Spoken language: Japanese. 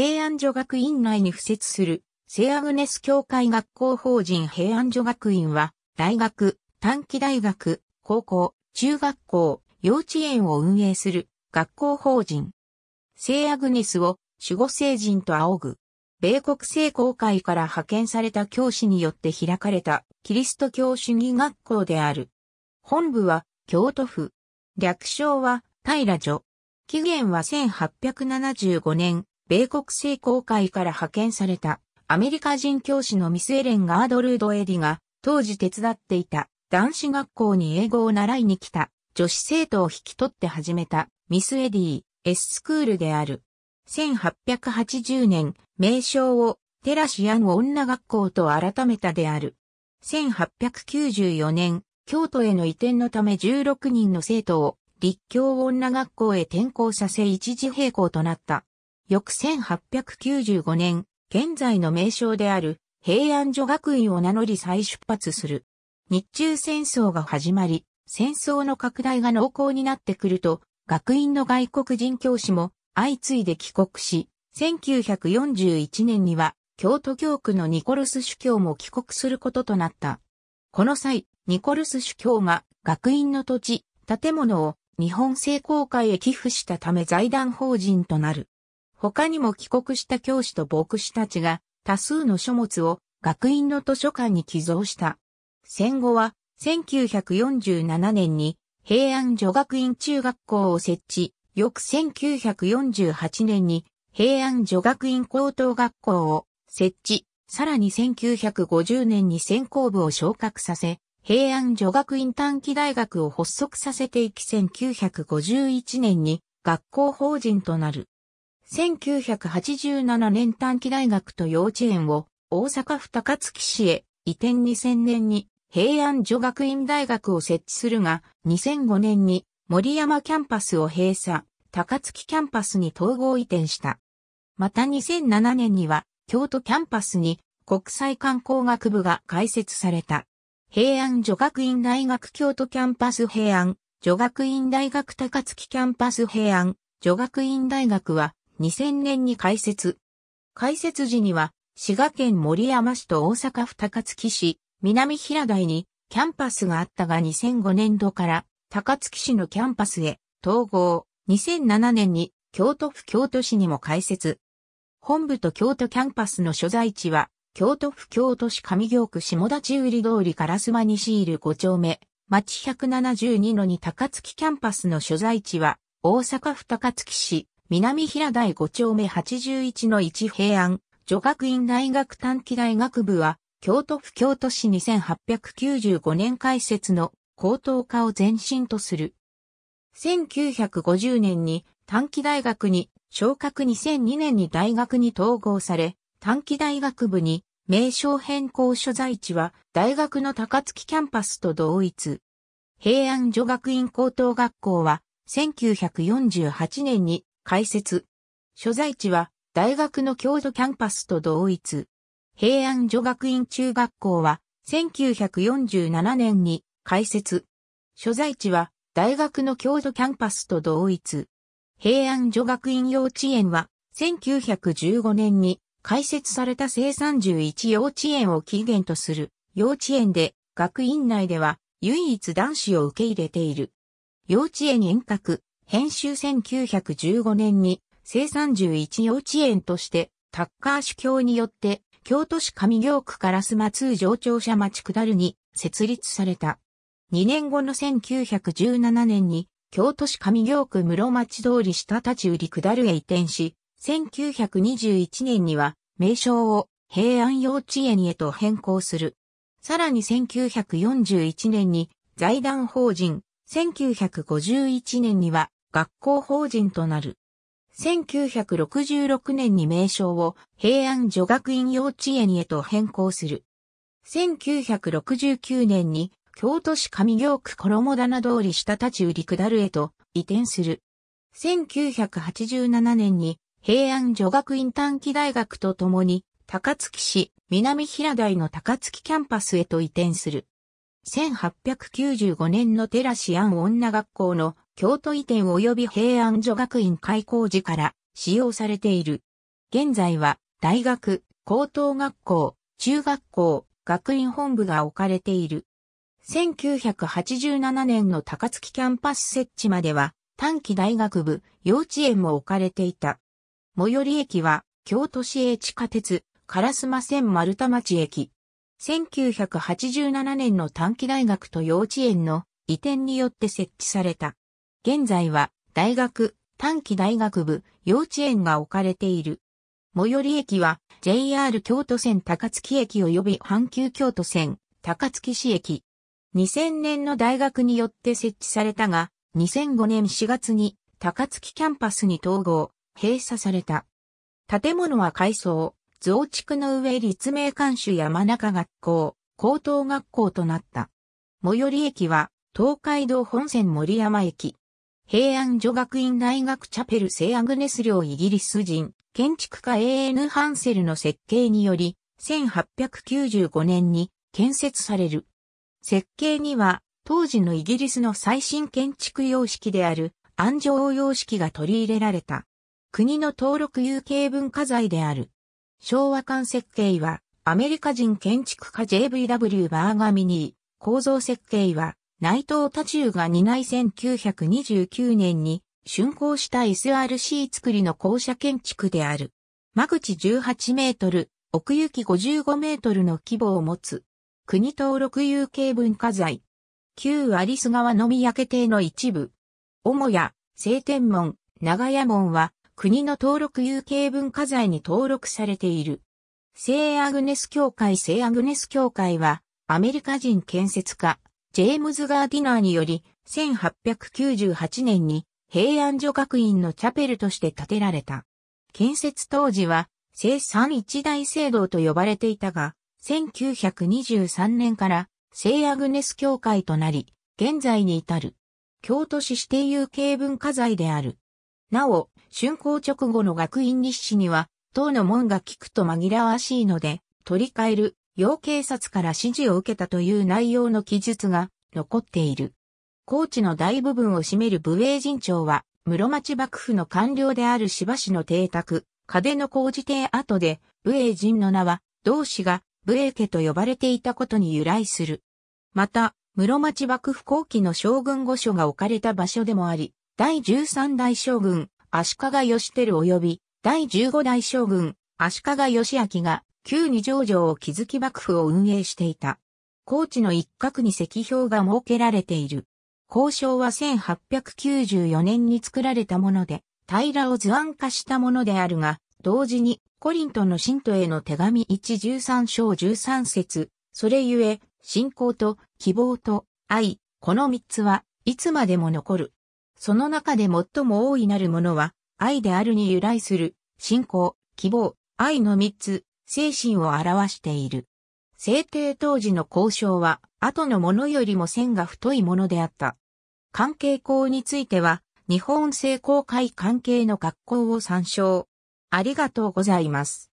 平安女学院内に付設する、聖アグネス教会学校法人平安女学院は、大学、短期大学、高校、中学校、幼稚園を運営する学校法人。聖アグネスを守護聖人と仰ぐ。米国聖公会から派遣された教師によって開かれたキリスト教主義学校である。本部は京都府。略称は平女。期限は1875年米国聖公会から派遣されたアメリカ人教師のミスエレン・ガードルード・エディが当時手伝っていた男子学校に英語を習いに来た女子生徒を引き取って始めたミスエディ・エススクールである。1880年、名称をテラシアン女学校と改めたである。1894年、京都への移転のため16人の生徒を立教女学校へ転校させ一時閉校となった。翌1895年、現在の名称である平安女学院を名乗り再出発する。日中戦争が始まり、戦争の拡大が濃厚になってくると、学院の外国人教師も相次いで帰国し、1941年には京都教区のニコルス主教も帰国することとなった。この際、ニコルス主教が学院の土地、建物を日本成功会へ寄付したため財団法人となる。他にも帰国した教師と牧師たちが多数の書物を学院の図書館に寄贈した。戦後は1947年に平安女学院中学校を設置、翌1948年に平安女学院高等学校を設置、さらに1950年に専攻部を昇格させ、平安女学院短期大学を発足させていき1951年に学校法人となる。1987年短期大学と幼稚園を大阪府高槻市へ移転2000年に平安女学院大学を設置するが2005年に森山キャンパスを閉鎖、高槻キャンパスに統合移転した。また2007年には京都キャンパスに国際観光学部が開設された。平安女学院大学京都キャンパス平安、女学院大学高槻キャンパス平安、女学院大学は2000年に開設。開設時には、滋賀県森山市と大阪府高槻市、南平台にキャンパスがあったが2005年度から高槻市のキャンパスへ統合。2007年に京都府京都市にも開設。本部と京都キャンパスの所在地は、京都府京都市上京区下立売通り烏丸西いる5丁目、町172の2高槻キャンパスの所在地は、大阪府高槻市南平台5丁目81の1平安、女学院大学短期大学部は、京都府京都市2895年開設の高等科を前身とする。1950年に短期大学に昇格2002年に大学に統合され、短期大学部に名称変更所在地は大学の高槻キャンパスと同一。平安女学院高等学校は1948年に開設。所在地は大学の郷土キャンパスと同一。平安女学院中学校は1947年に開設。所在地は大学の郷土キャンパスと同一。平安女学院幼稚園は1915年に開設された生産1 1幼稚園を起源とする幼稚園で学院内では唯一男子を受け入れている。幼稚園遠隔、編集1915年に生産1幼稚園としてタッカー主教によって京都市上京区から須磨通上庁舎町下るに設立された。2年後の1917年に京都市上京区室町通り下立売下るへ移転し、1921年には名称を平安幼稚園へと変更する。さらに1941年に財団法人、1951年には学校法人となる。1966年に名称を平安女学院幼稚園へと変更する。1969年に京都市上京区衣棚通り下立ち売り下るへと移転する。1987年に平安女学院短期大学とともに高槻市南平台の高槻キャンパスへと移転する。1895年の寺市安女学校の京都移転及び平安女学院開校時から使用されている。現在は大学、高等学校、中学校、学院本部が置かれている。1987年の高槻キャンパス設置までは短期大学部、幼稚園も置かれていた。最寄り駅は京都市営地下鉄、烏丸線丸太町駅。1987年の短期大学と幼稚園の移転によって設置された。現在は大学、短期大学部、幼稚園が置かれている。最寄り駅は JR 京都線高槻駅及び阪急京都線高槻市駅。2000年の大学によって設置されたが、2005年4月に高槻キャンパスに統合、閉鎖された。建物は改装、増築の上立命館主山中学校、高等学校となった。最寄り駅は東海道本線森山駅。平安女学院大学チャペル聖アグネス領イギリス人、建築家 A.N. ハンセルの設計により、1895年に建設される。設計には、当時のイギリスの最新建築様式である、安城様式が取り入れられた。国の登録有形文化財である。昭和館設計は、アメリカ人建築家 JVW バーガミニー、構造設計は、内藤太中が担い1929年に竣工した SRC 作りの校舎建築である。間口18メートル、奥行き55メートルの規模を持つ。国登録有形文化財。旧有栖川のみ焼け邸の一部。母屋、青天門、長屋門は国の登録有形文化財に登録されている。聖アグネス教会聖アグネス教会はアメリカ人建設家、ジェームズ・ガーディナーにより、1898年に平安女学院のチャペルとして建てられた。建設当時は、聖三一大聖堂と呼ばれていたが、1923年から聖アグネス教会となり、現在に至る、京都市指定有形文化財である。なお、竣工直後の学院日誌には、当の門が効くと紛らわしいので、取り替える要警察から指示を受けたという内容の記述が残っている。高知の大部分を占める武衛人長は、室町幕府の官僚である柴氏の邸宅、金の工事邸跡で、武衛人の名は、同氏が武衛家と呼ばれていたことに由来する。また、室町幕府後期の将軍御所が置かれた場所でもあり、第13代将軍、足利義輝及び、第15代将軍、足利義明が、旧二条城を築き幕府を運営していた。高知の一角に石標が設けられている。交渉は1894年に作られたもので、平らを図案化したものであるが、同時にコリントの信徒への手紙113章13節、それゆえ、信仰と希望と愛、この三つはいつまでも残る。その中で最も大いなるものは、愛であるに由来する、信仰、希望、愛の三つ、精神を表している。制定当時の交渉は、後のものよりも線が太いものであった。関係校については、日本製公開関係の学校を参照。ありがとうございます。